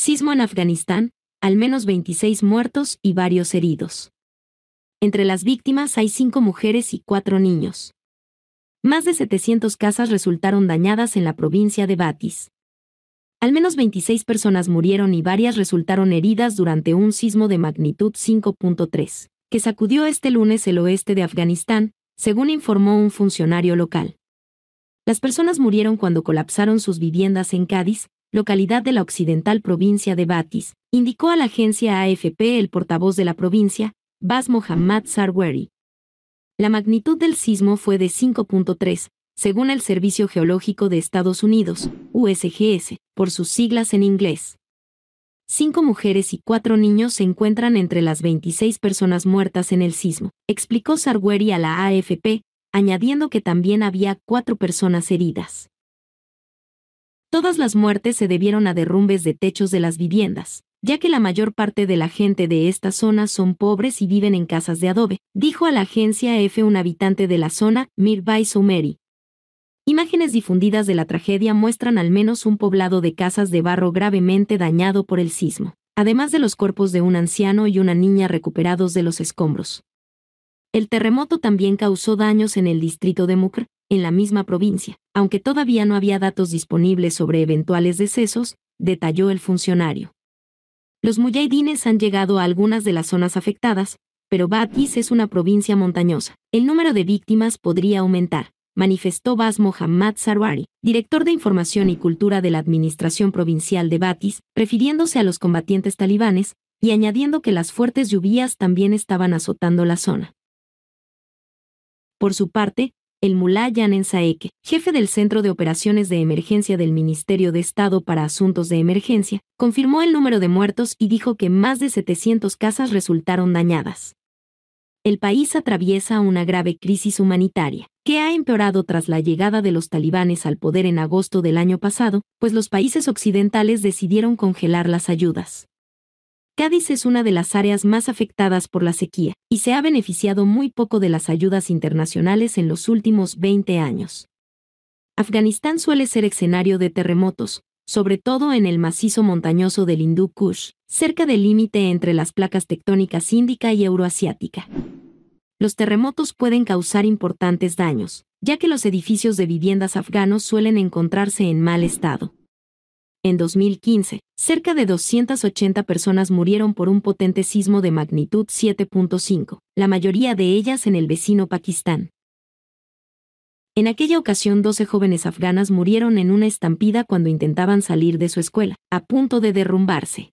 Sismo en Afganistán, al menos 26 muertos y varios heridos. Entre las víctimas hay cinco mujeres y cuatro niños. Más de 700 casas resultaron dañadas en la provincia de Batis. Al menos 26 personas murieron y varias resultaron heridas durante un sismo de magnitud 5.3, que sacudió este lunes el oeste de Afganistán, según informó un funcionario local. Las personas murieron cuando colapsaron sus viviendas en Cádiz, localidad de la occidental provincia de Batis, indicó a la agencia AFP el portavoz de la provincia, Bas Mohammad Sarweri. La magnitud del sismo fue de 5.3, según el Servicio Geológico de Estados Unidos, USGS, por sus siglas en inglés. Cinco mujeres y cuatro niños se encuentran entre las 26 personas muertas en el sismo, explicó Sarweri a la AFP, añadiendo que también había cuatro personas heridas. Todas las muertes se debieron a derrumbes de techos de las viviendas, ya que la mayor parte de la gente de esta zona son pobres y viven en casas de adobe, dijo a la agencia F un habitante de la zona, mirvai Sumeri. Imágenes difundidas de la tragedia muestran al menos un poblado de casas de barro gravemente dañado por el sismo, además de los cuerpos de un anciano y una niña recuperados de los escombros. El terremoto también causó daños en el distrito de Mukr, en la misma provincia, aunque todavía no había datos disponibles sobre eventuales decesos, detalló el funcionario. Los muyahidines han llegado a algunas de las zonas afectadas, pero Batis es una provincia montañosa. El número de víctimas podría aumentar, manifestó Bas Mohammad Sarwari, director de Información y Cultura de la Administración Provincial de Batis, refiriéndose a los combatientes talibanes y añadiendo que las fuertes lluvias también estaban azotando la zona. Por su parte, el mulá Yanen Saeke, jefe del Centro de Operaciones de Emergencia del Ministerio de Estado para Asuntos de Emergencia, confirmó el número de muertos y dijo que más de 700 casas resultaron dañadas. El país atraviesa una grave crisis humanitaria, que ha empeorado tras la llegada de los talibanes al poder en agosto del año pasado, pues los países occidentales decidieron congelar las ayudas. Cádiz es una de las áreas más afectadas por la sequía y se ha beneficiado muy poco de las ayudas internacionales en los últimos 20 años. Afganistán suele ser escenario de terremotos, sobre todo en el macizo montañoso del Hindú Kush, cerca del límite entre las placas tectónicas índica y euroasiática. Los terremotos pueden causar importantes daños, ya que los edificios de viviendas afganos suelen encontrarse en mal estado. En 2015, cerca de 280 personas murieron por un potente sismo de magnitud 7.5, la mayoría de ellas en el vecino Pakistán. En aquella ocasión 12 jóvenes afganas murieron en una estampida cuando intentaban salir de su escuela, a punto de derrumbarse.